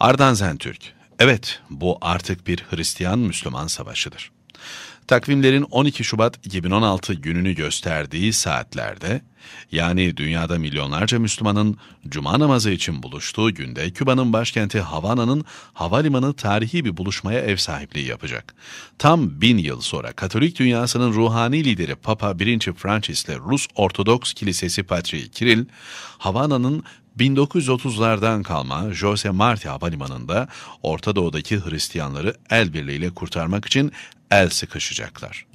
Ardan Zentürk, evet bu artık bir Hristiyan-Müslüman savaşıdır. Takvimlerin 12 Şubat 2016 gününü gösterdiği saatlerde, yani dünyada milyonlarca Müslümanın cuma namazı için buluştuğu günde Küba'nın başkenti Havana'nın havalimanı tarihi bir buluşmaya ev sahipliği yapacak. Tam bin yıl sonra Katolik dünyasının ruhani lideri Papa I. Francis ile Rus Ortodoks Kilisesi Patriği Kiril, Havana'nın 1930'lardan kalma Jose Marti Havalimanı'nda Orta Doğu'daki Hristiyanları el birliğiyle kurtarmak için el sıkışacaklar.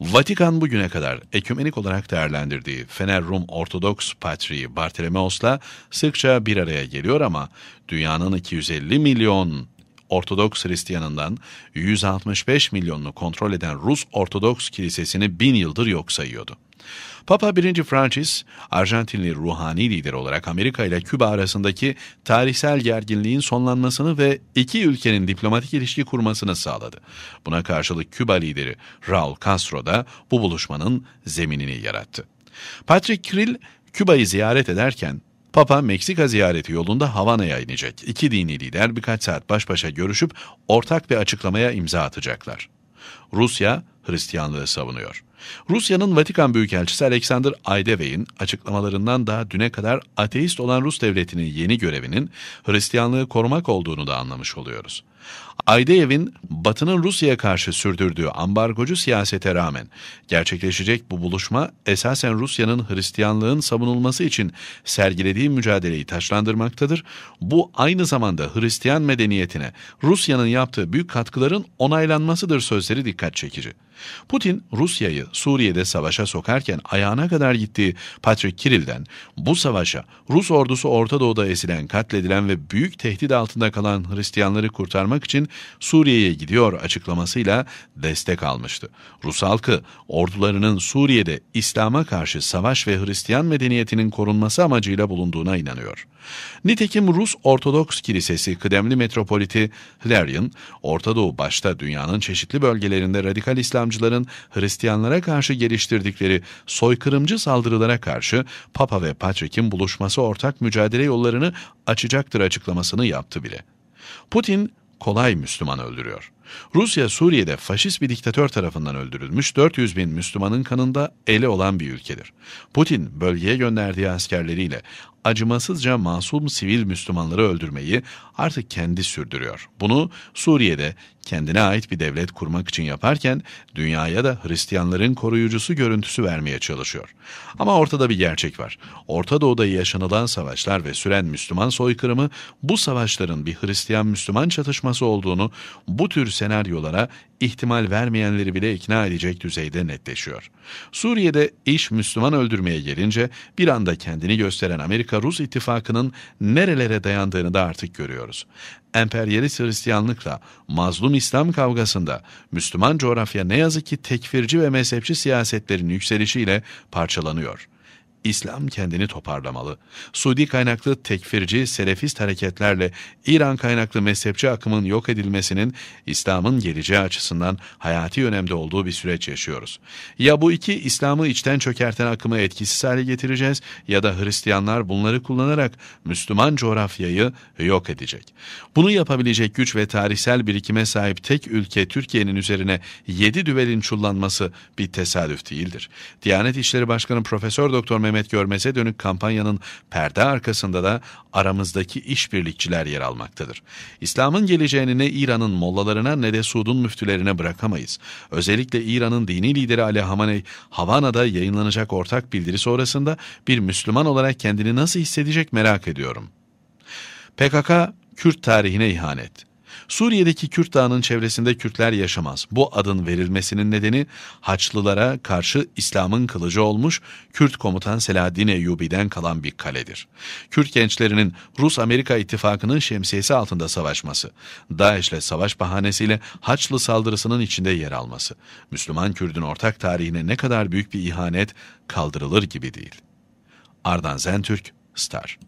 Vatikan bugüne kadar ekümenik olarak değerlendirdiği Fener Rum Ortodoks Patriği Bartolomeos'la sıkça bir araya geliyor ama dünyanın 250 milyon Ortodoks Hristiyanından 165 milyonunu kontrol eden Rus Ortodoks Kilisesini bin yıldır yok sayıyordu. Papa 1. Francis, Arjantinli ruhani lider olarak Amerika ile Küba arasındaki tarihsel gerginliğin sonlanmasını ve iki ülkenin diplomatik ilişki kurmasını sağladı. Buna karşılık Küba lideri Raul Castro da bu buluşmanın zeminini yarattı. Patrick Krill, Küba'yı ziyaret ederken Papa Meksika ziyareti yolunda Havana'ya inecek. İki dini lider birkaç saat baş başa görüşüp ortak bir açıklamaya imza atacaklar. Rusya Hristiyanlığı savunuyor. Rusya'nın Vatikan Büyükelçisi Alexander Aydevey'in açıklamalarından daha düne kadar ateist olan Rus devletinin yeni görevinin Hristiyanlığı korumak olduğunu da anlamış oluyoruz. Aydeyev'in Batı'nın Rusya'ya karşı sürdürdüğü ambargocu siyasete rağmen gerçekleşecek bu buluşma esasen Rusya'nın Hristiyanlığın savunulması için sergilediği mücadeleyi taşlandırmaktadır. Bu aynı zamanda Hristiyan medeniyetine Rusya'nın yaptığı büyük katkıların onaylanmasıdır sözleri dikkat çekici. Putin Rusya'yı Suriye'de savaşa sokarken ayağına kadar gittiği Patrick Kirill'den bu savaşa Rus ordusu Orta Doğu'da esilen, katledilen ve büyük tehdit altında kalan Hristiyanları kurtarmak için Suriye'ye gidiyor açıklamasıyla destek almıştı. Rus halkı ordularının Suriye'de İslam'a karşı savaş ve Hristiyan medeniyetinin korunması amacıyla bulunduğuna inanıyor. Nitekim Rus Ortodoks Kilisesi kıdemli metropoliti Hilarion, Orta Doğu başta dünyanın çeşitli bölgelerinde radikal İslamcıların Hristiyanlara Hristiyanlara karşı geliştirdikleri soykırımcı saldırılara karşı Papa ve Patrik'in buluşması ortak mücadele yollarını açacaktır açıklamasını yaptı bile. Putin kolay Müslüman öldürüyor. Rusya Suriye'de faşist bir diktatör tarafından öldürülmüş 400 bin Müslümanın kanında eli olan bir ülkedir. Putin bölgeye gönderdiği askerleriyle acımasızca masum sivil Müslümanları öldürmeyi artık kendi sürdürüyor. Bunu Suriye'de kendine ait bir devlet kurmak için yaparken dünyaya da Hristiyanların koruyucusu görüntüsü vermeye çalışıyor. Ama ortada bir gerçek var. Orta Doğu'da yaşanılan savaşlar ve süren Müslüman soykırımı bu savaşların bir Hristiyan-Müslüman çatışması olduğunu, bu tür senaryolara ihtimal vermeyenleri bile ikna edecek düzeyde netleşiyor. Suriye'de iş Müslüman öldürmeye gelince bir anda kendini gösteren Amerika-Rus ittifakının nerelere dayandığını da artık görüyoruz. Emperyalist Hristiyanlıkla mazlum İslam kavgasında Müslüman coğrafya ne yazık ki tekfirci ve mezhepçi siyasetlerin yükselişiyle parçalanıyor. İslam kendini toparlamalı. Suudi kaynaklı tekfirci, selefist hareketlerle İran kaynaklı mezhepçi akımın yok edilmesinin İslam'ın geleceği açısından hayati önemde olduğu bir süreç yaşıyoruz. Ya bu iki İslam'ı içten çökerten akımı etkisiz hale getireceğiz ya da Hristiyanlar bunları kullanarak Müslüman coğrafyayı yok edecek. Bunu yapabilecek güç ve tarihsel birikime sahip tek ülke Türkiye'nin üzerine yedi düvelin çullanması bir tesadüf değildir. Diyanet İşleri Başkanı Profesör Doktor Mehmet Mehmet Görmez'e dönük kampanyanın perde arkasında da aramızdaki işbirlikçiler yer almaktadır. İslam'ın geleceğini ne İran'ın mollalarına ne de Suud'un müftülerine bırakamayız. Özellikle İran'ın dini lideri Ali Hamaney, Havana'da yayınlanacak ortak bildiri sonrasında bir Müslüman olarak kendini nasıl hissedecek merak ediyorum. PKK, Kürt tarihine ihanet. Suriye'deki Kürt Dağı'nın çevresinde Kürtler yaşamaz. Bu adın verilmesinin nedeni Haçlılara karşı İslam'ın kılıcı olmuş Kürt komutan Selahaddin Eyyubi'den kalan bir kaledir. Kürt gençlerinin Rus-Amerika ittifakının şemsiyesi altında savaşması, DAEŞ'le savaş bahanesiyle Haçlı saldırısının içinde yer alması, Müslüman Kürd'ün ortak tarihine ne kadar büyük bir ihanet kaldırılır gibi değil. Ardan Zentürk, Star